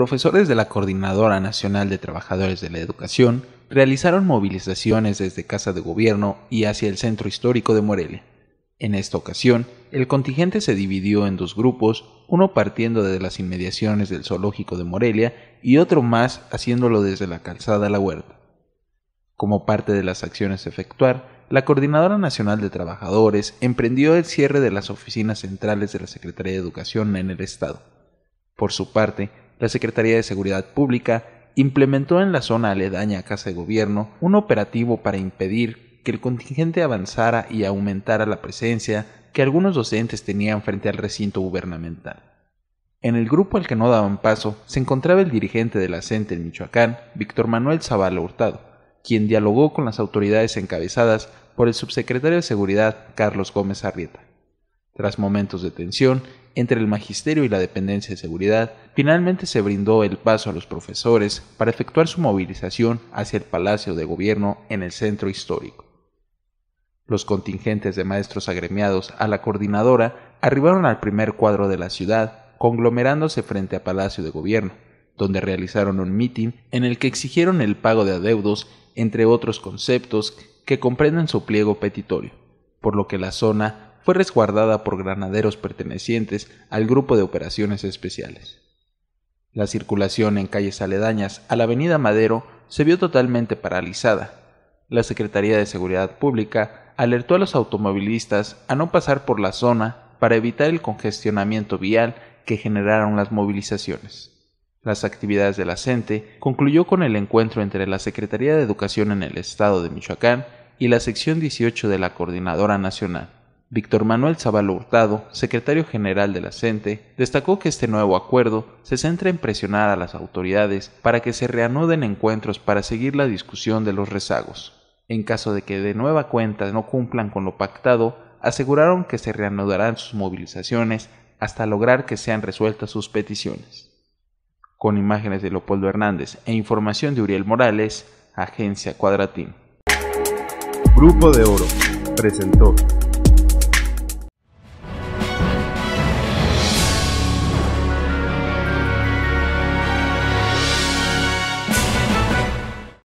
profesores de la Coordinadora Nacional de Trabajadores de la Educación realizaron movilizaciones desde Casa de Gobierno y hacia el centro histórico de Morelia. En esta ocasión, el contingente se dividió en dos grupos, uno partiendo desde las inmediaciones del zoológico de Morelia y otro más haciéndolo desde la calzada a la huerta. Como parte de las acciones a efectuar, la Coordinadora Nacional de Trabajadores emprendió el cierre de las oficinas centrales de la Secretaría de Educación en el Estado. Por su parte, la Secretaría de Seguridad Pública implementó en la zona aledaña a Casa de Gobierno un operativo para impedir que el contingente avanzara y aumentara la presencia que algunos docentes tenían frente al recinto gubernamental. En el grupo al que no daban paso se encontraba el dirigente de la CENTE e en Michoacán, Víctor Manuel Zavala Hurtado, quien dialogó con las autoridades encabezadas por el subsecretario de Seguridad, Carlos Gómez Arrieta. Tras momentos de tensión entre el magisterio y la dependencia de seguridad, Finalmente se brindó el paso a los profesores para efectuar su movilización hacia el Palacio de Gobierno en el centro histórico. Los contingentes de maestros agremiados a la coordinadora arribaron al primer cuadro de la ciudad, conglomerándose frente a Palacio de Gobierno, donde realizaron un mitin en el que exigieron el pago de adeudos, entre otros conceptos que comprenden su pliego petitorio, por lo que la zona fue resguardada por granaderos pertenecientes al Grupo de Operaciones Especiales. La circulación en calles aledañas a la Avenida Madero se vio totalmente paralizada. La Secretaría de Seguridad Pública alertó a los automovilistas a no pasar por la zona para evitar el congestionamiento vial que generaron las movilizaciones. Las actividades de la CENTE concluyó con el encuentro entre la Secretaría de Educación en el Estado de Michoacán y la sección 18 de la Coordinadora Nacional. Víctor Manuel Zavalo Hurtado, secretario general de la CENTE, destacó que este nuevo acuerdo se centra en presionar a las autoridades para que se reanuden encuentros para seguir la discusión de los rezagos. En caso de que de nueva cuenta no cumplan con lo pactado, aseguraron que se reanudarán sus movilizaciones hasta lograr que sean resueltas sus peticiones. Con imágenes de Leopoldo Hernández e información de Uriel Morales, Agencia Cuadratín. Grupo de Oro presentó